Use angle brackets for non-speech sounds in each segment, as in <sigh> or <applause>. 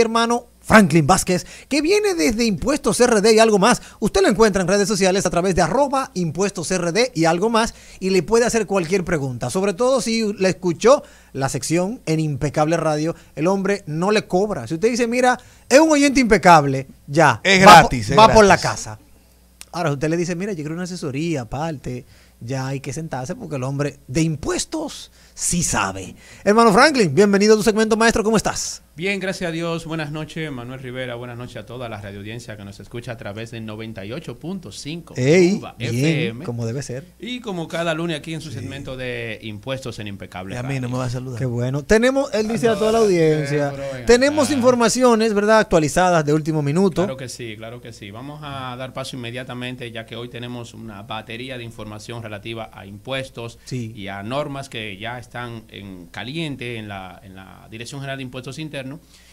hermano Franklin Vázquez, que viene desde Impuestos RD y algo más. Usted lo encuentra en redes sociales a través de arroba impuestos RD y algo más y le puede hacer cualquier pregunta, sobre todo si le escuchó la sección en Impecable Radio. El hombre no le cobra. Si usted dice, mira, es un oyente impecable, ya. Es gratis. va por la casa. Ahora, si usted le dice, mira, yo quiero una asesoría aparte, ya hay que sentarse porque el hombre de impuestos sí sabe. Hermano Franklin, bienvenido a tu segmento, maestro. ¿Cómo estás? Bien, gracias a Dios. Buenas noches, Manuel Rivera. Buenas noches a toda la audiencia que nos escucha a través del 98.5 FM. Como debe ser. Y como cada lunes aquí en su segmento de Impuestos en Impecable. a mí no me va a saludar. Qué bueno. Tenemos, él ah, dice a toda la eh, audiencia, tenemos informaciones, ¿verdad?, actualizadas de último minuto. Claro que sí, claro que sí. Vamos a dar paso inmediatamente, ya que hoy tenemos una batería de información relativa a impuestos y a normas que ya están en caliente en la, en la Dirección General de Impuestos Internos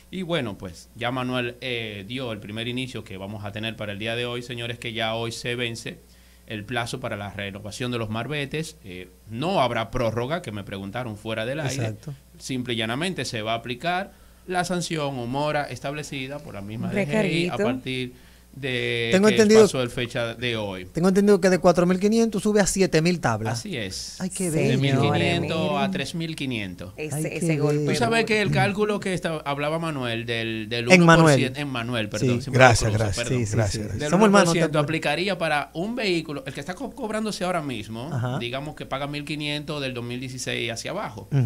y bueno, pues ya Manuel eh, dio el primer inicio que vamos a tener para el día de hoy, señores, que ya hoy se vence el plazo para la renovación de los marbetes. Eh, no habrá prórroga, que me preguntaron fuera del Exacto. aire. Simple y llanamente se va a aplicar la sanción o mora establecida por la misma DGI a partir de tengo entendido, fecha de hoy. Tengo entendido que de 4.500 sube a 7.000 tablas. Así es. hay que ver De 1.500 a 3.500. Ese, golpe. Tú sabes que el cálculo que hablaba Manuel del, En Manuel. En Manuel, perdón. Gracias, gracias. Perdón. Somos aplicaría para un vehículo, el que está cobrándose ahora mismo, digamos que paga 1.500 del 2016 hacia abajo. Ajá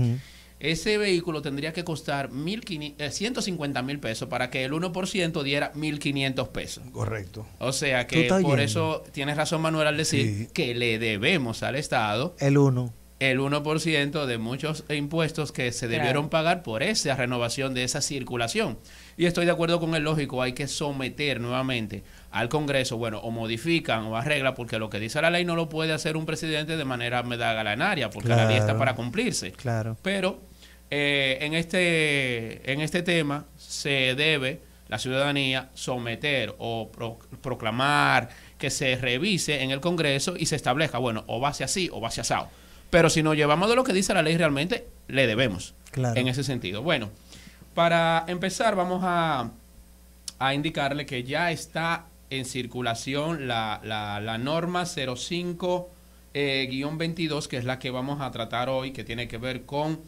ese vehículo tendría que costar 150 eh, mil pesos para que el 1% diera 1.500 pesos. Correcto. O sea que por eso tienes razón Manuel al decir que le debemos al Estado el 1. El de muchos impuestos que se debieron pagar por esa renovación de esa circulación. Y estoy de acuerdo con el lógico, hay que someter nuevamente al Congreso, bueno, o modifican o arreglan, porque lo que dice la ley no lo puede hacer un presidente de manera medagalanaria, porque la ley está para cumplirse. Claro. Pero eh, en, este, en este tema se debe la ciudadanía someter o proclamar que se revise en el Congreso y se establezca, bueno, o base así o va hacia asado. Pero si nos llevamos de lo que dice la ley realmente, le debemos. Claro. En ese sentido. Bueno, para empezar vamos a, a indicarle que ya está en circulación la, norma 05-22, eh, que es la que vamos a tratar hoy, que tiene que ver con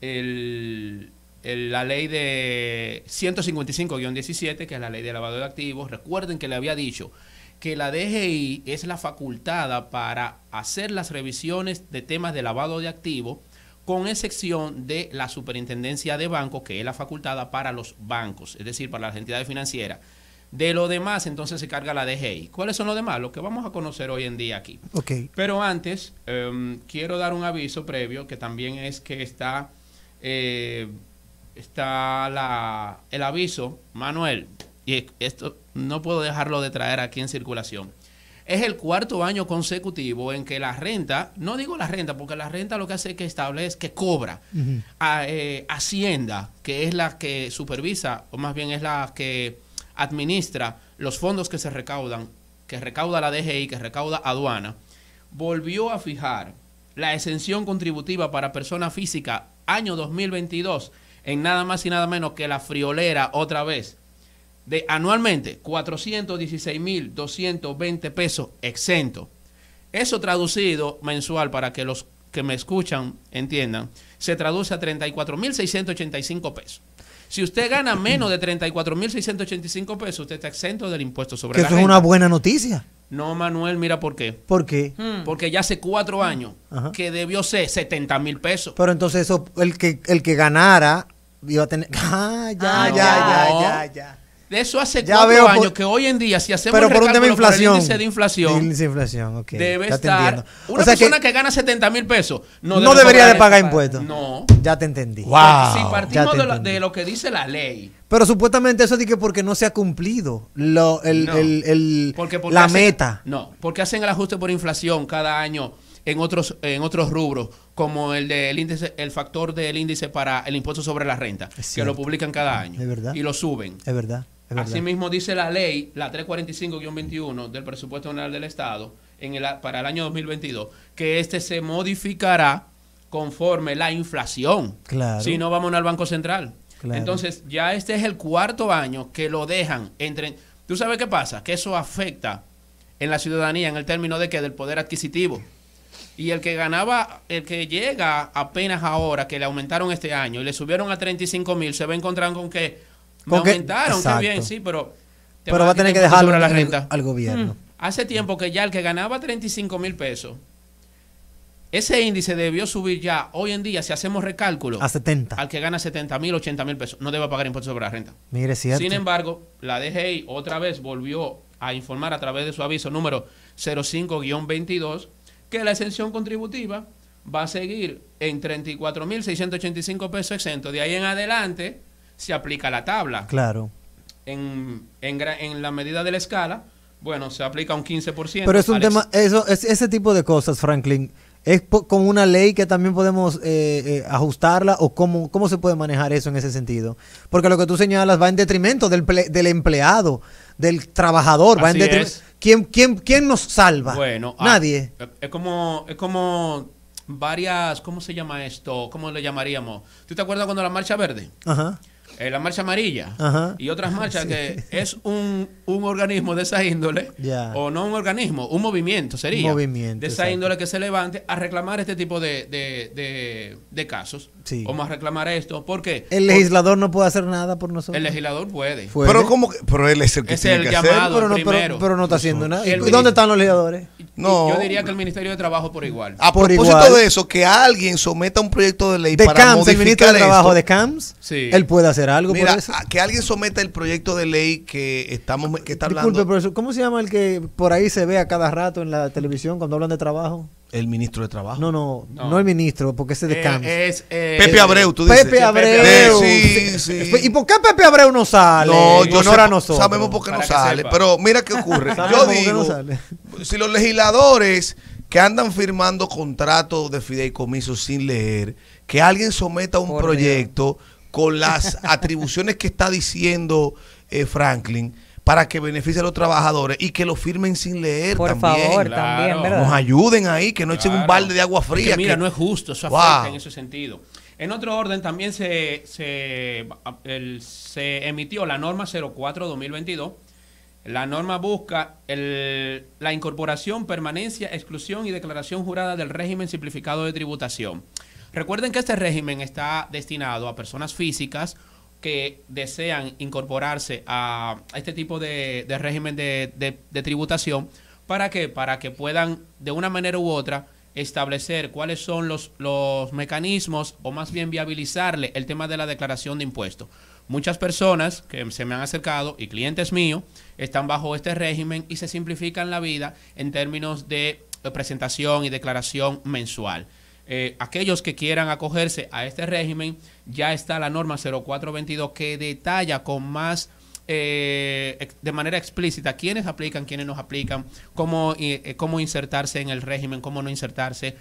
la ley de 155-17, que es la ley de lavado de activos. Recuerden que le había dicho que la DGI es la facultada para hacer las revisiones de temas de lavado de activos, con excepción de la superintendencia de bancos, que es la facultada para los bancos, es decir, para las entidades financieras de lo demás, entonces se carga la DGI. ¿Cuáles son los demás? Lo que vamos a conocer hoy en día aquí. Pero antes, em, quiero dar un aviso previo que también es que está, eh, está el aviso, Manuel, y esto no puedo dejarlo de traer aquí en circulación es el cuarto año consecutivo en que la renta, no digo la renta, porque la renta lo que hace es que establece, que cobra a, eh, Hacienda, que es la que supervisa, o más bien es la que administra los fondos que se recaudan, que recauda la DGI, que recauda aduana, volvió a fijar la exención contributiva para persona física año 2022 en nada más y nada menos que la friolera otra vez de anualmente 416.220 pesos exento. Eso traducido mensual para que los que me escuchan entiendan, se traduce a 34.685 pesos. Si usted gana menos de 34.685 pesos, usted está exento del impuesto sobre que eso es una buena noticia. No, Manuel, mira por qué. ¿Por qué? Hmm. porque ya hace cuatro años que debió ser 70 mil pesos. Pero entonces eso, el que, el que ganara iba a tener... <laughs> Ah, ah ya, ya, ya, ya, ya. De eso hace cuatro años que hoy en día, si hacemos pero por un índice de inflación, debe estar. una persona que, gana 70 mil pesos no, debería de pagar impuestos. No. Ya te entendí. si partimos de lo, que dice la ley. Pero supuestamente eso es porque no se ha cumplido lo, el, la meta. No, porque hacen el ajuste por inflación cada año en otros, en otros rubros, como el del índice, el factor del índice para el impuesto sobre la renta, que lo publican cada año. Y lo suben. Es verdad. Asimismo dice la ley, la 345-21 del presupuesto general del Estado en el, para el año 2022, que este se modificará conforme la inflación. Claro. Si no, vamos al Banco Central. Entonces, ya este es el cuarto año que lo dejan entre... ¿Tú sabes qué pasa? Que eso afecta en la ciudadanía en el término de que del poder adquisitivo. Y el que ganaba, el que llega apenas ahora, que le aumentaron este año y le subieron a 35 mil, se va a encontrar con que me aumentaron, también, bien, sí, pero. Pero va a tener que dejarlo la renta. al gobierno. Mm. Hace tiempo que ya el que ganaba 35 mil pesos, ese índice debió subir ya, hoy en día, si hacemos recálculo, a 70. Al que gana 70 mil, 80 mil pesos, no debe pagar impuestos sobre la renta. Mire, cierto. Sin embargo, la DGI otra vez volvió a informar a través de su aviso número 05-22 que la exención contributiva va a seguir en 34 mil 685 pesos exentos. De ahí en adelante se aplica la tabla. Claro. En, en, la medida de la escala, bueno, se aplica un 15%. Pero es un tema, eso, es, ese tipo de cosas, Franklin, ¿es como una ley que también podemos eh, eh, ajustarla o cómo, cómo se puede manejar eso en ese sentido? Porque lo que tú señalas va en detrimento del, del empleado, del trabajador, va ¿Quién, quién, nos salva? Bueno, ah, nadie. es como, es como varias, ¿cómo se llama esto? ¿Cómo le llamaríamos? ¿Tú te acuerdas cuando la Marcha Verde? Ajá. Eh, la marcha amarilla y otras <laughs> marchas que es un, organismo de esa índole, o no un organismo, un movimiento sería, movimiento, de esa índole que se levante a reclamar este tipo de, de, casos. Sí. O más reclamar esto. ¿Por qué? El legislador no puede hacer nada por nosotros. El legislador puede. Pero, como pero él es el que tiene que hacer. Pero, no, Pero, no está haciendo nada. ¿Y dónde están los legisladores? Yo diría que el Ministerio de Trabajo por igual. Ah, a por propósito igual. de eso, que alguien someta un proyecto de ley para modificar el de Trabajo de CAMS, sí. él puede hacer hacer algo por eso? que alguien someta el proyecto de ley que estamos que está hablando. Disculpe, ¿cómo se llama el que por ahí se ve a cada rato en la televisión cuando hablan de trabajo? El ministro de Trabajo. No, no, no, el ministro, porque ese descansa eh, eh, Pepe Abreu, tú dices. Pepe Abreu. Sí, sí. Pues, ¿Y por qué Pepe Abreu no sale? No, yo Sabemos por qué no sale, pero mira qué ocurre. <laughs> yo digo, si los legisladores que andan firmando contratos de fideicomiso sin leer, que alguien someta un proyecto con las <laughs> atribuciones que está diciendo eh, Franklin para que beneficie a los trabajadores y que lo firmen sin leer Por favor, también, ¿verdad? Nos ayuden ahí, que no echen un balde de agua fría. mira, no es justo, eso en ese sentido. En otro orden, también se, se, se emitió la norma 04-2022. La norma busca la incorporación, permanencia, exclusión y declaración jurada del régimen simplificado de tributación. Recuerden que este régimen está destinado a personas físicas que desean incorporarse a este tipo de, régimen de, tributación. ¿Para que Para que puedan, de una manera u otra, establecer cuáles son los, los mecanismos o más bien viabilizarle el tema de la declaración de impuestos. Muchas personas que se me han acercado y clientes míos están bajo este régimen y se simplifican la vida en términos de presentación y declaración mensual. Eh, aquellos que quieran acogerse a este régimen, ya está la norma 0422 que detalla con más... Eh, de manera explícita quiénes aplican, quiénes no aplican, cómo, eh, cómo insertarse en el régimen, cómo no insertarse,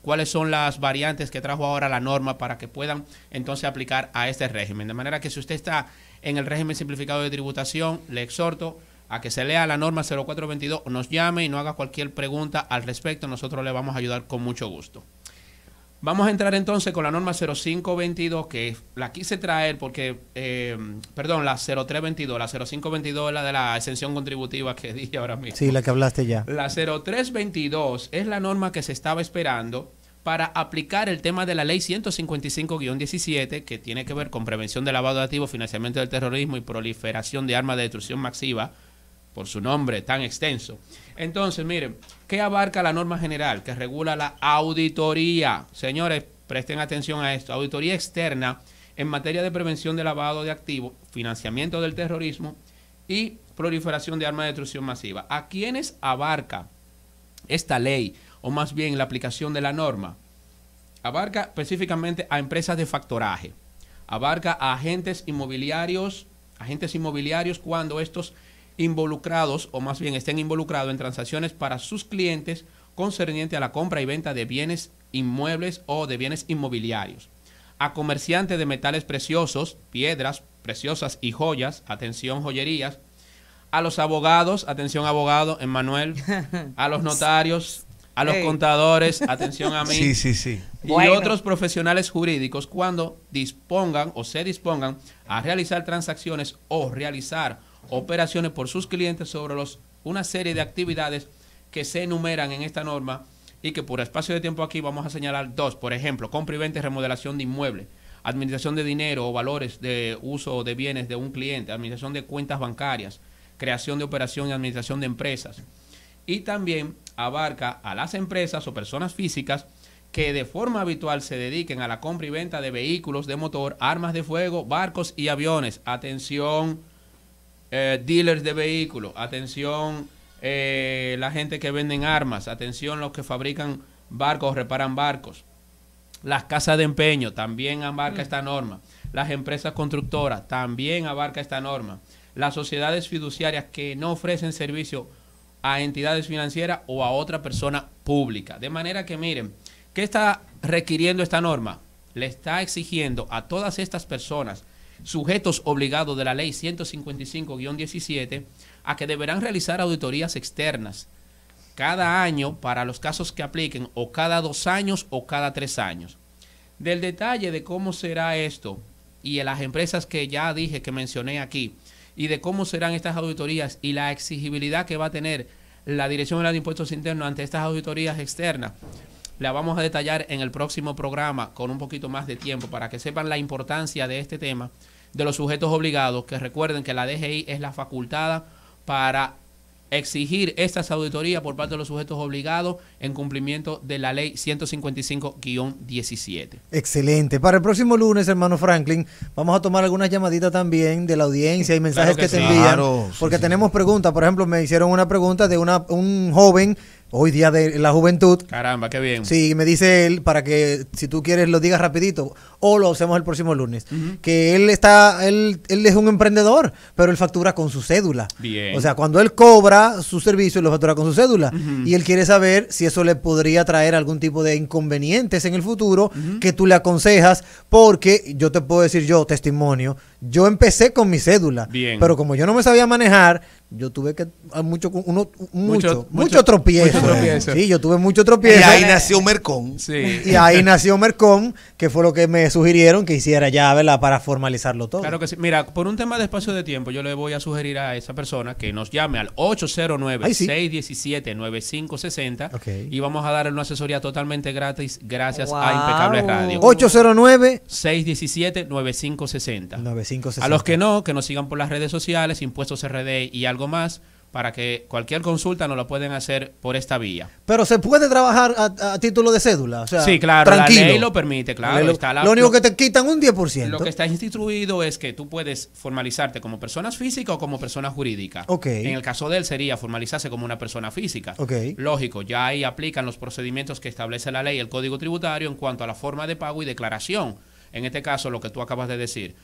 cuáles son las variantes que trajo ahora la norma para que puedan entonces aplicar a este régimen. De manera que si usted está en el régimen simplificado de tributación, le exhorto a que se lea la norma 0422, nos llame y no haga cualquier pregunta al respecto. Nosotros le vamos a ayudar con mucho gusto. Vamos a entrar entonces con la norma 0522, que la quise traer porque, eh, perdón, la 0322, la 0522 es la de la exención contributiva que <laughs> dije ahora mismo. Sí, la que hablaste ya. La 0322 es la norma que se estaba esperando para aplicar el tema de la ley 155-17, que tiene que ver con prevención del lavado de activos, financiamiento del terrorismo y proliferación de armas de destrucción masiva, por su nombre tan extenso. Entonces, miren, ¿qué abarca la norma general que regula la auditoría? Señores, presten atención a esto. Auditoría externa en materia de prevención de lavado de activos, financiamiento del terrorismo y proliferación de armas de destrucción masiva. ¿A quiénes abarca esta ley o más bien la aplicación de la norma? Abarca específicamente a empresas de factoraje, abarca a agentes inmobiliarios, agentes inmobiliarios cuando estos involucrados o más bien estén involucrados en transacciones para sus clientes concerniente a la compra y venta de bienes inmuebles o de bienes inmobiliarios. A comerciantes de metales preciosos, piedras preciosas y joyas, atención joyerías. A los abogados, atención abogado, Emmanuel. <laughs> A los notarios, a los contadores, atención a <laughs> mí. Sí, sí, sí. Y otros profesionales jurídicos cuando dispongan o se dispongan a realizar transacciones o realizar operaciones por sus clientes sobre los, una serie de actividades que se enumeran en esta norma y que por espacio de tiempo aquí vamos a señalar dos, por ejemplo, compra y venta y remodelación de inmuebles, administración de dinero o valores de uso de bienes de un cliente, administración de cuentas bancarias, creación de operación y administración de empresas. Y también abarca a las empresas o personas físicas que de forma habitual se dediquen a la compra y venta de vehículos de motor, armas de fuego, barcos y aviones. Atención, eh, dealers de vehículos, atención eh, la gente que venden armas, atención los que fabrican barcos, reparan barcos, las casas de empeño también abarca mm. esta norma, las empresas constructoras también abarca esta norma, las sociedades fiduciarias que no ofrecen servicio a entidades financieras o a otra persona pública. De manera que miren, ¿qué está requiriendo esta norma? Le está exigiendo a todas estas personas sujetos obligados de la ley 155-17 a que deberán realizar auditorías externas cada año para los casos que apliquen o cada dos años o cada tres años. Del detalle de cómo será esto y de las empresas que ya dije que mencioné aquí y de cómo serán estas auditorías y la exigibilidad que va a tener la Dirección General de Impuestos Internos ante estas auditorías externas, la vamos a detallar en el próximo programa con un poquito más de tiempo para que sepan la importancia de este tema de los sujetos obligados, que recuerden que la DGI es la facultada para exigir estas auditorías por parte de los sujetos obligados en cumplimiento de la ley 155-17. Excelente. Para el próximo lunes, hermano Franklin, vamos a tomar algunas llamaditas también de la audiencia y mensajes que, te envían. porque tenemos preguntas. Por ejemplo, me hicieron una pregunta de una, un joven. Hoy día de la juventud. Caramba, qué bien. Sí, me dice él, para que si tú quieres lo digas rapidito o lo hacemos el próximo lunes. Que él está, él, él es un emprendedor, pero él factura con su cédula. O sea, cuando él cobra su servicio, lo factura con su cédula. Y él quiere saber si eso le podría traer algún tipo de inconvenientes en el futuro que tú le aconsejas, porque yo te puedo decir yo, testimonio, yo empecé con mi cédula. Bien. Pero como yo no me sabía manejar, yo tuve que ah, mucho mucho, tropiezo. Mucho tropiezo. Sí, yo tuve mucho tropiezo. Y ahí nació Mercón. Y ahí nació Mercón, que fue lo que me sugirieron que hiciera ya, Para formalizarlo todo. Claro que sí. Mira, por un tema de espacio de tiempo, yo le voy a sugerir a esa persona que nos llame al 809-617-9560 y vamos a darle una asesoría totalmente gratis gracias a Impecable Radio. 809-617-9560. 9560. A los que no, que nos sigan por las redes sociales, Impuestos RD y algo más para que cualquier consulta nos la pueden hacer por esta vía. Pero se puede trabajar a, título de cédula. O sea, sí, claro, la ley lo permite, claro. Lo, está lo único que te quitan un 10%. Lo que está instituido es que tú puedes formalizarte como persona física o como persona jurídica. En el caso de él sería formalizarse como una persona física. Lógico, ya ahí aplican los procedimientos que establece la ley, el Código Tributario, en cuanto a la forma de pago y declaración. En este caso, lo que tú acabas de decir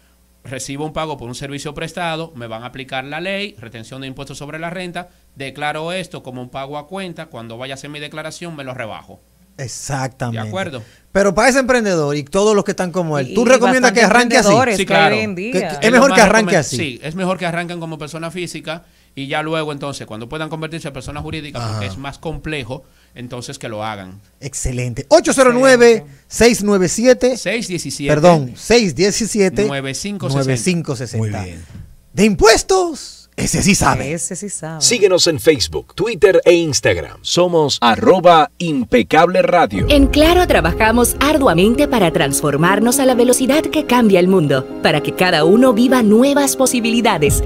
recibo un pago por un servicio prestado, me van a aplicar la ley, retención de impuestos sobre la renta, declaro esto como un pago a cuenta, cuando vaya a hacer mi declaración me lo rebajo. Exactamente. De acuerdo. Pero para ese emprendedor y todos los que están como él, ¿tú recomiendas que arranque así? Sí, claro. es, mejor que arranque así. Sí, es mejor que arranquen como persona física y ya luego entonces cuando puedan convertirse en personas jurídicas porque es más complejo entonces que lo hagan. Excelente. 809 697 617 Perdón, 617 9560. 9560. Muy bien. De impuestos, ese sí sabe. Ese sí sabe. Síguenos en Facebook, Twitter e Instagram. Somos arroba impecable radio. En Claro trabajamos arduamente para transformarnos a la velocidad que cambia el mundo, para que cada uno viva nuevas posibilidades